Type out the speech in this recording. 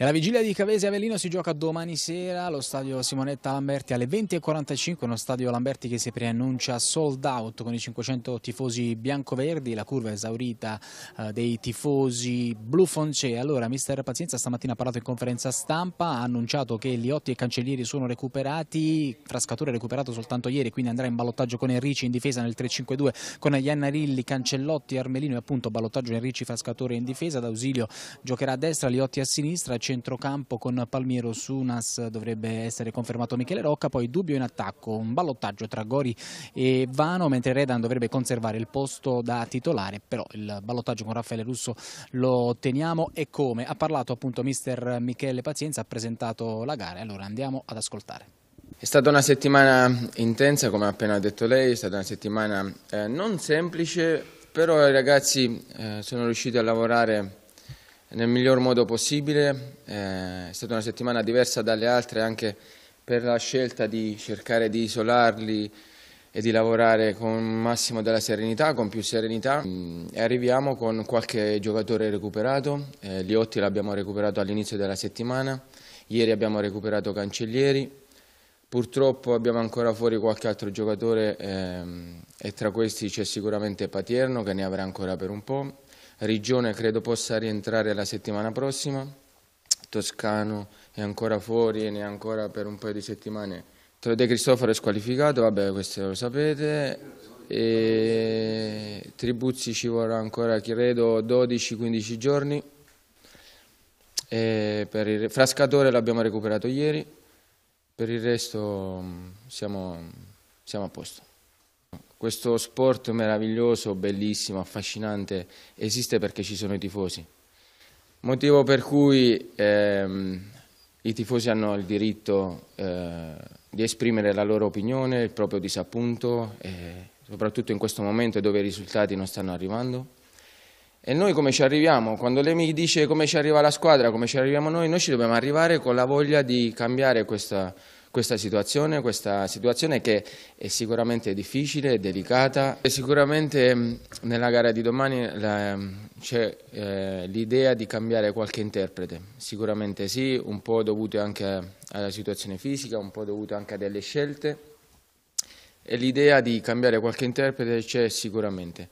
E la vigilia di Cavese Avellino si gioca domani sera allo stadio Simonetta Lamberti alle 20.45, uno stadio Lamberti che si preannuncia sold out con i 500 tifosi biancoverdi, la curva esaurita eh, dei tifosi blu blufoncè. Allora, mister Pazienza stamattina ha parlato in conferenza stampa, ha annunciato che Liotti e Cancellieri sono recuperati, Frascatore è recuperato soltanto ieri, quindi andrà in ballottaggio con Enrici in difesa nel 3-5-2 con Iannarilli, Cancellotti, Armelino e appunto ballottaggio Enrici, Frascatore in difesa, d'ausilio giocherà a destra, Liotti a sinistra, centrocampo con Palmiero Sunas dovrebbe essere confermato Michele Rocca, poi dubbio in attacco, un ballottaggio tra Gori e Vano, mentre Redan dovrebbe conservare il posto da titolare, però il ballottaggio con Raffaele Russo lo teniamo e come? Ha parlato appunto mister Michele Pazienza, ha presentato la gara, allora andiamo ad ascoltare. È stata una settimana intensa, come ha appena detto lei, è stata una settimana eh, non semplice, però i ragazzi eh, sono riusciti a lavorare nel miglior modo possibile. Eh, è stata una settimana diversa dalle altre anche per la scelta di cercare di isolarli e di lavorare con il massimo della serenità, con più serenità. Mm, e arriviamo con qualche giocatore recuperato, eh, Liotti l'abbiamo recuperato all'inizio della settimana, ieri abbiamo recuperato Cancellieri, purtroppo abbiamo ancora fuori qualche altro giocatore ehm, e tra questi c'è sicuramente Patierno che ne avrà ancora per un po', Rigione credo possa rientrare la settimana prossima, Toscano è ancora fuori e ne è ancora per un paio di settimane. De Cristoforo è squalificato, vabbè questo lo sapete, e Tribuzzi ci vorrà ancora credo 12-15 giorni, e per il... Frascatore l'abbiamo recuperato ieri, per il resto mm, siamo, siamo a posto. Questo sport meraviglioso, bellissimo, affascinante esiste perché ci sono i tifosi. Motivo per cui ehm, i tifosi hanno il diritto eh, di esprimere la loro opinione, il proprio disappunto, eh, soprattutto in questo momento dove i risultati non stanno arrivando. E noi come ci arriviamo? Quando lei mi dice come ci arriva la squadra, come ci arriviamo noi, noi ci dobbiamo arrivare con la voglia di cambiare questa, questa situazione, questa situazione che è sicuramente difficile, delicata. E sicuramente mm, nella gara di domani mm, c'è eh, l'idea di cambiare qualche interprete, sicuramente sì, un po' dovuto anche alla situazione fisica, un po' dovuto anche a delle scelte. E l'idea di cambiare qualche interprete c'è sicuramente.